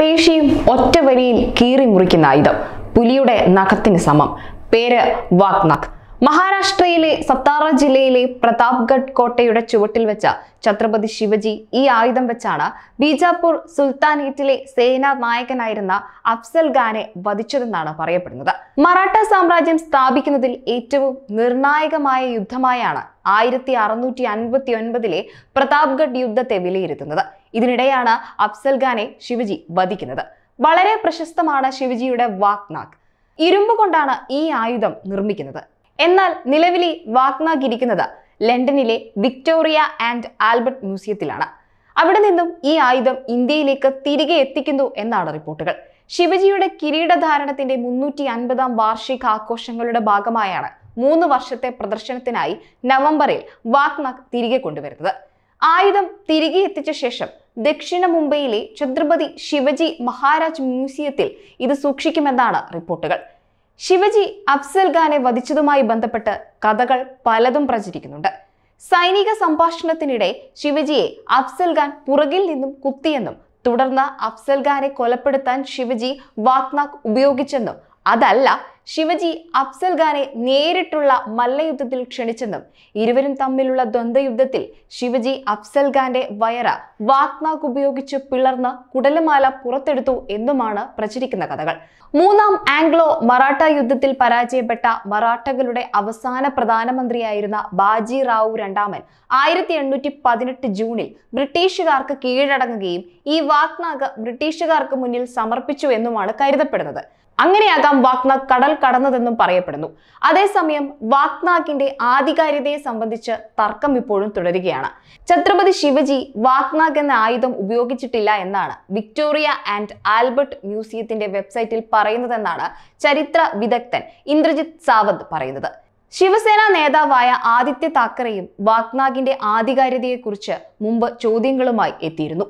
പേശിയും ഒറ്റ വരിയിൽ കീറി മുറിക്കുന്ന ആയുധം പുലിയുടെ നഖത്തിന് സമം പേര് വാഗ്നഖ് മഹാരാഷ്ട്രയിലെ സത്താറ ജില്ലയിലെ പ്രതാപ്ഗഡ് കോട്ടയുടെ ചുവട്ടിൽ വെച്ച ഛത്രപതി ശിവജി ഈ ആയുധം വെച്ചാണ് ബീജാപ്പൂർ സുൽത്താനേറ്റിലെ സേനാ നായകനായിരുന്ന അഫ്സൽ ഖാനെ വധിച്ചതെന്നാണ് പറയപ്പെടുന്നത് മറാഠ സാമ്രാജ്യം സ്ഥാപിക്കുന്നതിൽ ഏറ്റവും നിർണായകമായ യുദ്ധമായാണ് ആയിരത്തി അറുന്നൂറ്റി അൻപത്തി ഒൻപതിലെ പ്രതാപ്ഗഡ് യുദ്ധത്തെ വിലയിരുത്തുന്നത് ഇതിനിടെയാണ് അഫ്സൽ ഖാനെ ശിവജി വധിക്കുന്നത് വളരെ പ്രശസ്തമാണ് ശിവജിയുടെ വാക്നാഗ് ഇരുമ്പ് കൊണ്ടാണ് ഈ ആയുധം നിർമ്മിക്കുന്നത് എന്നാൽ നിലവിൽ വാഗ്നാഗിരിക്കുന്നത് ലണ്ടനിലെ വിക്ടോറിയ ആൻഡ് ആൽബർട്ട് മ്യൂസിയത്തിലാണ് അവിടെ നിന്നും ഈ ആയുധം ഇന്ത്യയിലേക്ക് തിരികെ എത്തിക്കുന്നു എന്നാണ് റിപ്പോർട്ടുകൾ ശിവജിയുടെ കിരീടധാരണത്തിന്റെ മുന്നൂറ്റി അൻപതാം വാർഷിക ആഘോഷങ്ങളുടെ ഭാഗമായാണ് മൂന്ന് വർഷത്തെ പ്രദർശനത്തിനായി നവംബറിൽ വാഗ്നാഗ് തിരികെ കൊണ്ടുവരുന്നത് ആയുധം തിരികെ എത്തിച്ച ശേഷം ദക്ഷിണ മുംബൈയിലെ ഛത്രപതി ശിവജി മഹാരാജ് മ്യൂസിയത്തിൽ ഇത് സൂക്ഷിക്കുമെന്നാണ് റിപ്പോർട്ടുകൾ ശിവജി അഫ്സൽ ഖാനെ വധിച്ചതുമായി ബന്ധപ്പെട്ട് കഥകൾ പലതും പ്രചരിക്കുന്നുണ്ട് സൈനിക സംഭാഷണത്തിനിടെ ശിവജിയെ അഫ്സൽ ഖാൻ പുറകിൽ നിന്നും കുത്തിയെന്നും തുടർന്ന് അഫ്സൽ ഖാനെ കൊലപ്പെടുത്താൻ ശിവജി വാത്നാക് ഉപയോഗിച്ചെന്നും അതല്ല ശിവജി അഫ്സൽഖാനെ നേരിട്ടുള്ള മല്ലയുദ്ധത്തിൽ ക്ഷണിച്ചെന്നും ഇരുവരും തമ്മിലുള്ള ദ്വന്ദ്വയുദ്ധത്തിൽ ശിവജി അഫ്സൽഖാന്റെ വയറ വാക്നാഗ് ഉപയോഗിച്ച് പിളർന്ന് കുടലമാല പുറത്തെടുത്തു എന്നുമാണ് പ്രചരിക്കുന്ന കഥകൾ മൂന്നാം ആംഗ്ലോ മറാഠ യുദ്ധത്തിൽ പരാജയപ്പെട്ട മറാഠകളുടെ അവസാന പ്രധാനമന്ത്രിയായിരുന്ന ബാജി റാവു രണ്ടാമൻ ആയിരത്തി എണ്ണൂറ്റി പതിനെട്ട് ജൂണിൽ ബ്രിട്ടീഷുകാർക്ക് കീഴടങ്ങുകയും ഈ വാക്നാഗ് ബ്രിട്ടീഷുകാർക്ക് മുന്നിൽ സമർപ്പിച്ചു എന്നുമാണ് കരുതപ്പെടുന്നത് അങ്ങനെയാകാം വാക്നാഗ് കടൽ കടന്നതെന്നും പറയപ്പെടുന്നു അതേസമയം വാഗ്നാഗിന്റെ ആധികാരികതയെ സംബന്ധിച്ച് തർക്കം ഇപ്പോഴും തുടരുകയാണ് ഛത്രപതി ശിവജി വാഗ്നാഗ് എന്ന ആയുധം ഉപയോഗിച്ചിട്ടില്ല എന്നാണ് വിക്ടോറിയ ആൻഡ് ആൽബർട്ട് മ്യൂസിയത്തിന്റെ വെബ്സൈറ്റിൽ പറയുന്നതെന്നാണ് ചരിത്ര വിദഗ്ധൻ ഇന്ദ്രജിത് സാവന്ത് പറയുന്നത് ശിവസേന നേതാവായ ആദിത്യ താക്കറെയും വാഗ്നാഗിന്റെ ആധികാരികതയെക്കുറിച്ച് മുമ്പ് ചോദ്യങ്ങളുമായി എത്തിയിരുന്നു